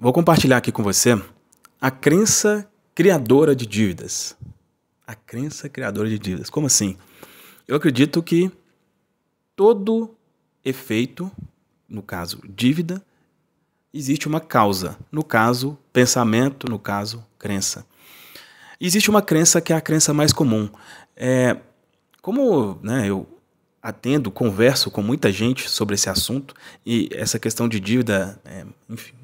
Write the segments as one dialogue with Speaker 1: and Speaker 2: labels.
Speaker 1: Vou compartilhar aqui com você a crença criadora de dívidas. A crença criadora de dívidas. Como assim? Eu acredito que todo efeito, no caso dívida, existe uma causa, no caso pensamento, no caso crença. Existe uma crença que é a crença mais comum. É, como né, eu atendo, converso com muita gente sobre esse assunto e essa questão de dívida, é, enfim,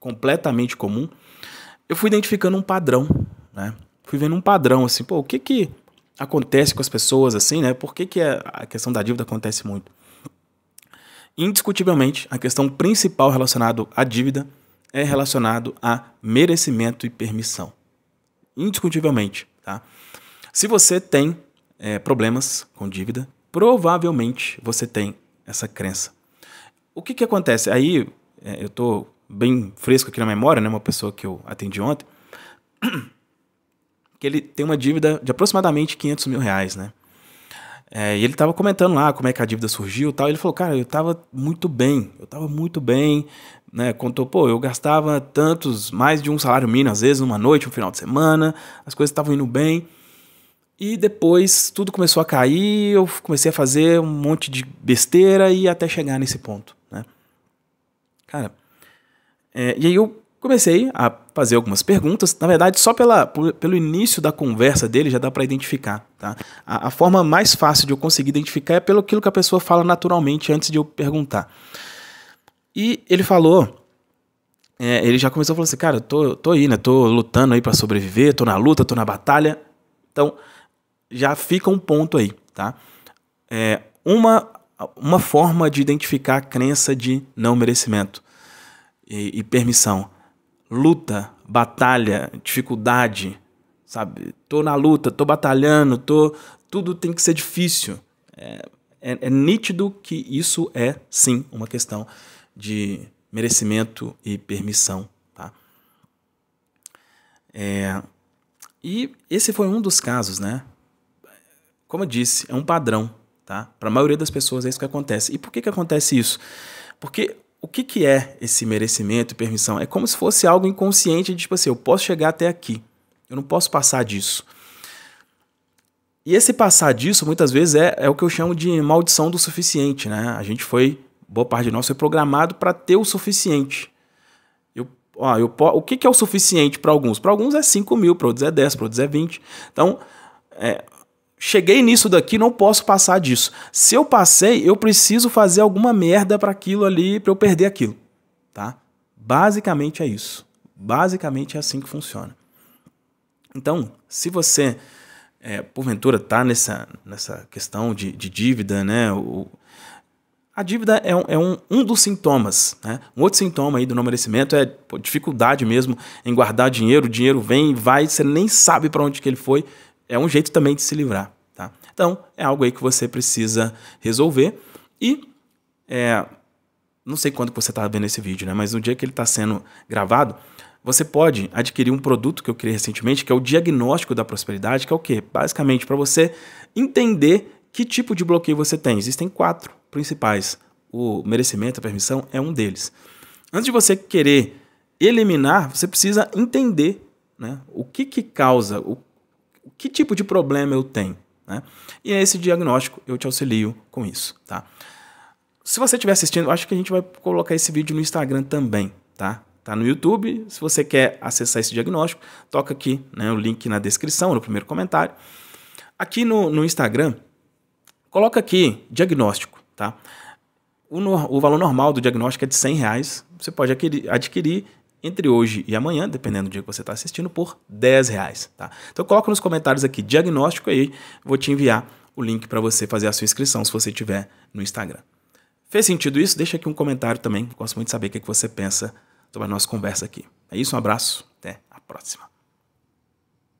Speaker 1: completamente comum, eu fui identificando um padrão, né? Fui vendo um padrão, assim, pô, o que que acontece com as pessoas, assim, né? Por que que é, a questão da dívida acontece muito? Indiscutivelmente, a questão principal relacionada à dívida é relacionado a merecimento e permissão. Indiscutivelmente, tá? Se você tem é, problemas com dívida, provavelmente você tem essa crença. O que, que acontece? Aí é, eu tô bem fresco aqui na memória, né, uma pessoa que eu atendi ontem, que ele tem uma dívida de aproximadamente 500 mil reais, né? É, e ele estava comentando lá como é que a dívida surgiu e tal. E ele falou, cara, eu estava muito bem, eu estava muito bem, né? Contou, pô, eu gastava tantos, mais de um salário mínimo, às vezes, numa noite, um final de semana, as coisas estavam indo bem. E depois tudo começou a cair, eu comecei a fazer um monte de besteira e até chegar nesse ponto, né? Cara, é, e aí eu comecei a fazer algumas perguntas. Na verdade, só pela, por, pelo início da conversa dele já dá para identificar. Tá? A, a, forma mais fácil de eu conseguir identificar é pelo aquilo que a pessoa fala naturalmente antes de eu perguntar. E ele falou. É, ele já começou falando assim, cara, eu tô, tô aí, né? Tô lutando aí para sobreviver, tô na luta, tô na batalha. Então, já fica um ponto aí, tá? É, uma, uma forma de identificar a crença de não merecimento e, e permissão. Luta, batalha, dificuldade, sabe? Tô na luta, tô batalhando, tô. Tudo tem que ser difícil. É, é, é nítido que isso é, sim, uma questão de merecimento e permissão. Tá? É, e esse foi um dos casos, né? Como eu disse, é um padrão. Tá? Para a maioria das pessoas é isso que acontece. E por que, que acontece isso? Porque o que, que é esse merecimento e permissão? É como se fosse algo inconsciente, de, tipo assim, eu posso chegar até aqui, eu não posso passar disso. E esse passar disso, muitas vezes, é, é o que eu chamo de maldição do suficiente, né? A gente foi, boa parte de nós foi programado para ter o suficiente. Eu, ó, eu, o que, que é o suficiente para alguns? Para alguns é 5 mil, para outros é 10, para outros é 20. Então, é, cheguei nisso daqui, não posso passar disso. Se eu passei, eu preciso fazer alguma merda para aquilo ali, para eu perder aquilo, tá? Basicamente é isso. Basicamente é assim que funciona. Então, se você é, porventura tá nessa, nessa questão de, de dívida, né? O, a dívida é, um, é um, um, dos sintomas. Né? Um outro sintoma aí do não merecimento é pô, dificuldade mesmo em guardar dinheiro. O dinheiro vem e vai, você nem sabe para onde que ele foi é um jeito também de se livrar, tá? Então, é algo aí que você precisa resolver e é, não sei quando você está vendo esse vídeo, né? Mas no dia que ele está sendo gravado, você pode adquirir um produto que eu criei recentemente, que é o diagnóstico da prosperidade, que é o quê? Basicamente, para você entender que tipo de bloqueio você tem. Existem quatro principais. O merecimento, a permissão é um deles. Antes de você querer eliminar, você precisa entender né, o que, que causa, o que tipo de problema eu tenho. Né? E é esse diagnóstico eu te auxilio com isso. Tá? Se você estiver assistindo, acho que a gente vai colocar esse vídeo no Instagram também. Tá? tá no YouTube. Se você quer acessar esse diagnóstico, toca aqui né, o link na descrição, no primeiro comentário. Aqui no, no Instagram, coloca aqui diagnóstico. Tá? O, no, o valor normal do diagnóstico é de 100 reais. Você pode adquirir, adquirir entre hoje e amanhã, dependendo do dia que você está assistindo, por 10 reais. Tá? Então coloca nos comentários aqui diagnóstico e vou te enviar o link para você fazer a sua inscrição se você tiver no Instagram. Fez sentido isso? Deixa aqui um comentário também. Gosto muito de saber o que, é que você pensa sobre a nossa conversa aqui. É isso, um abraço, até a próxima.